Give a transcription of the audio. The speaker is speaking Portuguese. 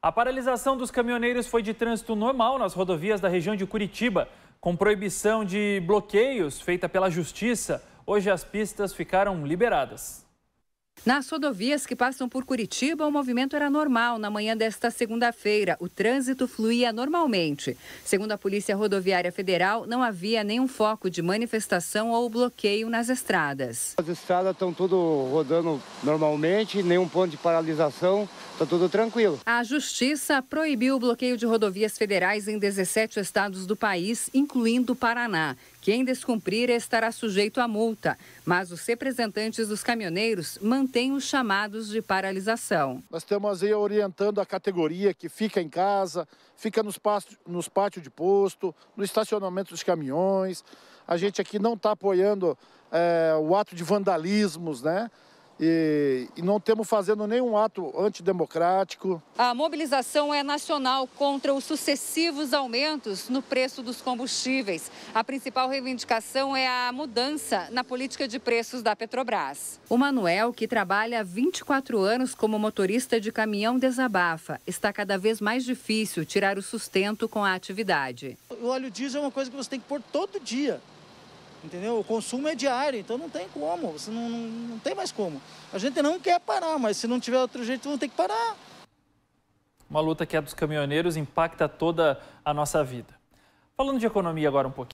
A paralisação dos caminhoneiros foi de trânsito normal nas rodovias da região de Curitiba, com proibição de bloqueios feita pela Justiça. Hoje as pistas ficaram liberadas. Nas rodovias que passam por Curitiba, o movimento era normal na manhã desta segunda-feira. O trânsito fluía normalmente. Segundo a Polícia Rodoviária Federal, não havia nenhum foco de manifestação ou bloqueio nas estradas. As estradas estão tudo rodando normalmente, nenhum ponto de paralisação, está tudo tranquilo. A Justiça proibiu o bloqueio de rodovias federais em 17 estados do país, incluindo o Paraná. Quem descumprir estará sujeito a multa, mas os representantes dos caminhoneiros mantêm mantém os chamados de paralisação. Nós estamos aí orientando a categoria que fica em casa, fica nos, nos pátios de posto, no estacionamento dos caminhões. A gente aqui não está apoiando é, o ato de vandalismos, né? e, e, não temos fazendo nenhum ato antidemocrático. A mobilização é nacional contra os sucessivos aumentos no preço dos combustíveis. A principal reivindicação é a mudança na política de preços da Petrobras. O Manuel, que trabalha há 24 anos como motorista de caminhão, desabafa. Está cada vez mais difícil tirar o sustento com a atividade. O óleo diesel é uma coisa que você tem que pôr todo dia. Entendeu? O consumo é diário, então não tem como, você não, não, não tem mais como. A gente não quer parar, mas se não tiver outro jeito, vão ter que parar. Uma luta que é dos caminhoneiros impacta toda a nossa vida. Falando de economia agora um pouquinho.